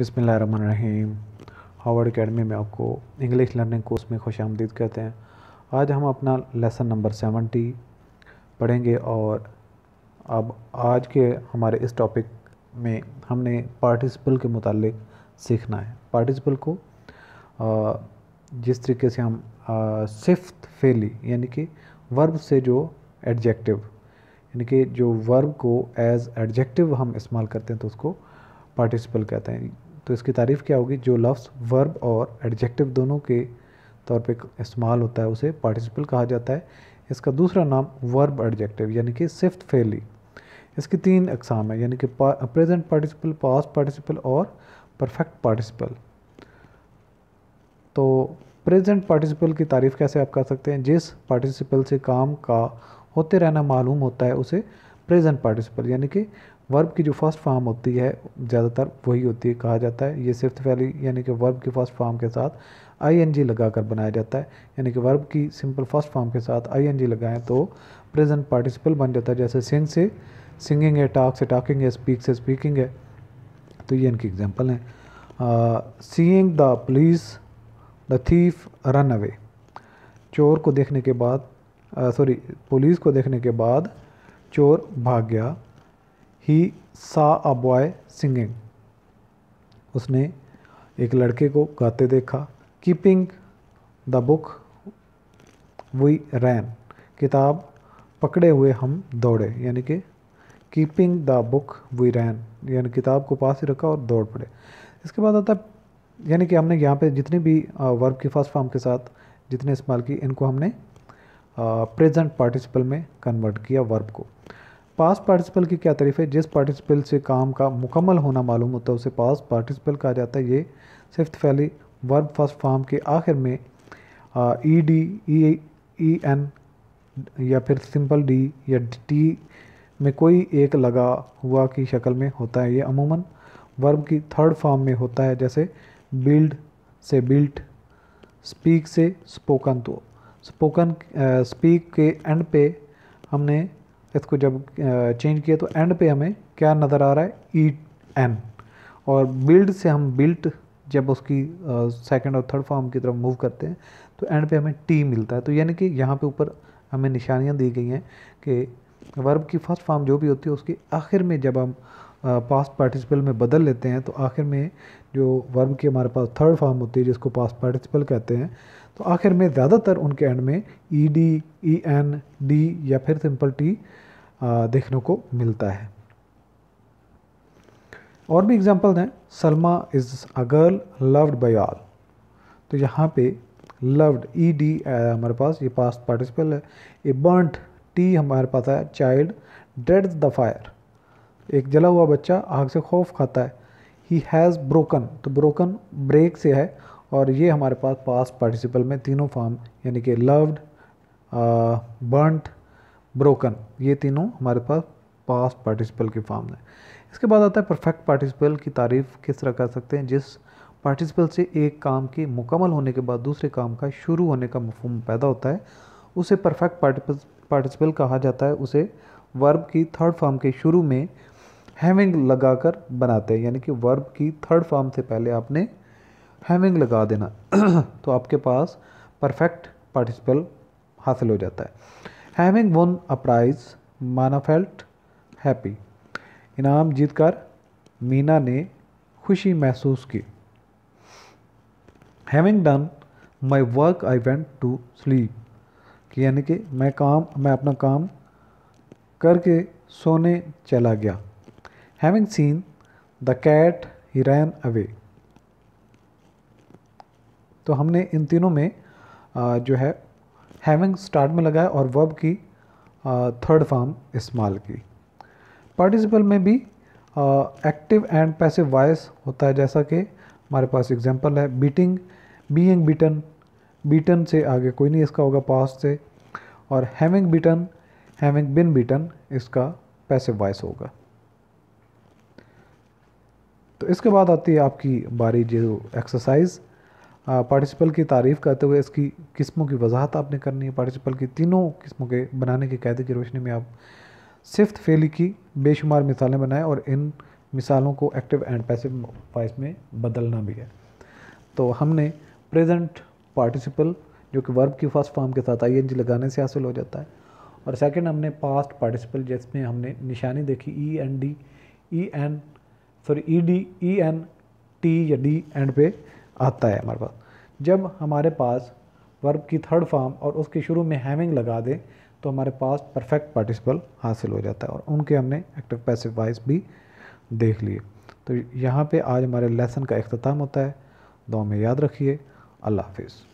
बिसमीम Howard academy में आपको इंग्लिश लर्निंग कोर्स में खुश आमदीद कहते हैं आज हम अपना लेसन नंबर सेवेंटी पढ़ेंगे और अब आज के हमारे इस टॉपिक में हमने पार्टिसिपल के मुतालिक सीखना है पार्टिसिपल को जिस तरीके से हम सिफ्त फेली यानी कि वर्ब से जो एडजेक्टिव यानी कि जो वर्ब को एज एडजेक्टिव हम इस्तेमाल करते हैं तो उसको पार्टिसिपल कहते हैं तो इसकी तारीफ़ क्या होगी जो लफ्ज़ वर्ब और एडजेक्टिव दोनों के तौर पे इस्तेमाल होता है उसे पार्टिसिपल कहा जाता है इसका दूसरा नाम वर्ब एडजेक्टिव यानी कि सिफ्ट फेली इसकी तीन अकसाम है यानी कि प्रेजेंट पार्टिसिपल पास पार्टिसिपल और परफेक्ट पार्टिसिपल तो प्रेजेंट पार्टिसिपल की तारीफ़ कैसे आप कर सकते हैं जिस पार्टिसिपल से काम का होते रहना मालूम होता है उसे प्रेजेंट पार्टिसिपल यानी कि वर्ब की जो फर्स्ट फॉर्म होती है ज़्यादातर वही होती है कहा जाता है ये सिफ्थ वैली यानी कि वर्ब की फर्स्ट फॉर्म के साथ आई एन जी लगा कर बनाया जाता है यानी कि वर्ब की सिंपल फर्स्ट फॉर्म के साथ आई एन जी लगाएं तो प्रेजेंट पार्टिसिपल बन जाता है जैसे सिंग से सिंगिंग है टाक से टाकिंग है स्पीक से स्पीकिंग है तो ये इनकी एग्जाम्पल हैं seeing the police the thief run away चोर को देखने के बाद सॉरी पुलिस को देखने के बाद चोर भाग गया ही सा अ बॉय सिंगिंग उसने एक लड़के को गाते देखा keeping the book we ran किताब पकड़े हुए हम दौड़े यानी कि keeping the book we ran यानी किताब को पास ही रखा और दौड़ पड़े इसके बाद आता है यानी कि हमने यहाँ पे जितने भी वर्ब की फर्स्ट फॉर्म के साथ जितने इस्तेमाल की इनको हमने प्रेजेंट पार्टिसिपल में कन्वर्ट किया वर्ब को पास पार्टिसिपल की क्या तरीफ है जिस पार्टिसिपल से काम का मुकम्मल होना मालूम होता है उसे पास पार्टिसिपल कहा जाता है ये सिफ्त फैली वर्ब फर्स्ट फॉर्म के आखिर में ई डी ई ई एन या फिर सिंपल डी या टी में कोई एक लगा हुआ की शक्ल में होता है ये अमूमन वर्ब की थर्ड फॉर्म में होता है जैसे बिल्ड से बिल्ट स्पीक से स्पोकन तो स्पोकन स्पीक के एंड पे हमने इसको जब चेंज किया तो एंड पे हमें क्या नज़र आ रहा है ई एन और बिल्ड से हम बिल्ट जब उसकी सेकंड और थर्ड फॉर्म की तरफ मूव करते हैं तो एंड पे हमें टी मिलता है तो यानी कि यहाँ पे ऊपर हमें निशानियाँ दी गई हैं कि वर्ब की फर्स्ट फॉर्म जो भी होती है उसके आखिर में जब हम पास्ट पार्टिसिपल में बदल लेते हैं तो आखिर में जो वर्ब की हमारे पास थर्ड फॉर्म होती है जिसको पास्ट पार्टिसिपल कहते हैं तो आखिर में ज़्यादातर उनके एंड में E D E N D या फिर सिंपल टी देखने को मिलता है और भी एग्जाम्पल हैं Salma is a girl loved by all तो यहाँ पे लव्ड ई डी हमारे पास ये पास्ट पार्टिसिपल है ए बर्ट टी हमारे पास है चाइल्ड डेड द फायर एक जला हुआ बच्चा आग से खौफ खाता है ही हैज़ ब्रोकन तो ब्रोकन ब्रेक से है और ये हमारे पास पास पार्टिसिपल में तीनों फॉर्म यानी कि लव्ड बर्नट ब्रोकन ये तीनों हमारे पास पास पार्टिसिपल के फॉर्म हैं इसके बाद आता है परफेक्ट पार्टिसिपल की तारीफ़ किस तरह कर सकते हैं जिस पार्टिसिपल से एक काम के मुकम्मल होने के बाद दूसरे काम का शुरू होने का मफहम पैदा होता है उसे परफेक्ट पार्टिसिपल कहा जाता है उसे वर्ब की थर्ड फॉर्म के शुरू में हैविंग लगाकर बनाते हैं यानी कि वर्ब की थर्ड फॉर्म से पहले आपने हैविंग लगा देना तो आपके पास परफेक्ट पार्टिसिपल हासिल हो जाता है having won a prize Meena felt happy इनाम जीतकर मीना ने खुशी महसूस की having done my work I went to sleep यानी कि मैं काम मैं अपना काम करके सोने चला गया Having seen the cat he ran away तो हमने इन तीनों में आ, जो है हैविंग स्टार्ट में लगाया और वर्ब की थर्ड फॉर्म इस्तेमाल की पार्टिसिपल में भी एक्टिव एंड पैसिव वॉइस होता है जैसा कि हमारे पास एग्जांपल है बीटिंग बीइंग बीटन बीटन से आगे कोई नहीं इसका होगा पास से और having beaten having been beaten इसका पैसिव वॉइस होगा इसके बाद आती है आपकी बारी जो एक्सरसाइज पार्टिसिपल की तारीफ़ करते हुए इसकी किस्मों की वजाहत आपने करनी है पार्टिसिपल की तीनों किस्मों के बनाने के कायदे की रोशनी में आप सिफ्त फेली की बेशुमार मिसालें बनाएं और इन मिसालों को एक्टिव एंड पैसिव वाइस में बदलना भी है तो हमने प्रेजेंट पार्टिसिपल जो कि वर्ब की फर्स्ट फॉर्म के साथ आई एन जी लगाने से हासिल हो जाता है और सेकेंड हमने पास्ट पार्टिसिपल जिसमें हमने निशानी देखी E N D E N sorry E D E N T या डी एंड पे आता है हमारे पास जब हमारे पास वर्ब की थर्ड फॉर्म और उसके शुरू में हैविंग लगा दें तो हमारे पास परफेक्ट पार्टिसिपल हासिल हो जाता है और उनके हमने एक्टिव पैसिव वाइस भी देख लिए तो यहाँ पे आज हमारे लेसन का अख्ताम होता है दो में याद रखिए अल्लाह हाफिज़